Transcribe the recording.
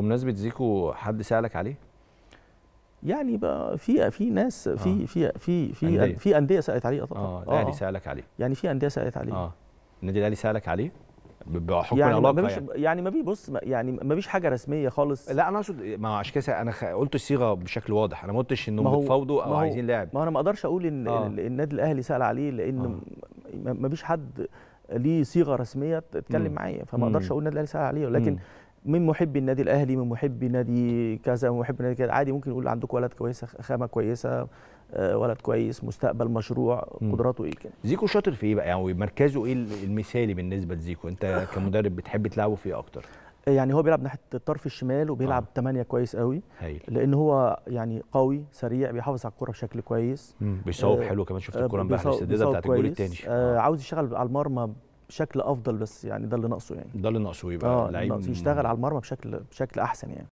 بمناسبه زيكو حد سالك عليه يعني بقى في في ناس آه. في في في في أندية. في انديه سالت عليه طبعا اه الاهلي آه. سالك عليه يعني في انديه سالت عليه اه النادي الاهلي سالك عليه بحكم يعني العلاقه ما يعني. يعني ما بيبص يعني ما فيش حاجه رسميه خالص لا انا اقصد ما عشان كده انا قلت الصيغه بشكل واضح انا ما قلتش انهم بيتفاوضوا او عايزين لاعب ما انا ما اقدرش اقول ان آه. النادي الاهلي سال عليه لان آه. ما فيش حد ليه صيغه رسميه تتكلم معايا فما اقدرش اقول النادي الاهلي سال عليه ولكن مم. من محبي النادي الاهلي من محبي نادي كذا من محبي نادي كذا عادي ممكن يقول عندك ولد كويسه خامه كويسه آه، ولد كويس مستقبل مشروع قدراته ايه كده زيكو شاطر في ايه بقى يعني مركزه ايه المثالي بالنسبه لزيكو انت آه. كمدرب بتحب تلعبه في ايه اكتر يعني هو بيلعب ناحيه الطرف الشمال وبيلعب آه. كويس قوي هيل. لان هو يعني قوي سريع بيحافظ على الكره بشكل كويس مم. بيصوب آه حلو كمان شفت آه، الكره امبارح السديده بتاعت الجول الثاني آه عاوز يشتغل على المرمى بشكل افضل بس يعني ده اللي ناقصه يعني ده اللي ناقصه يبقى آه لعيب يشتغل على المرمى بشكل بشكل احسن يعني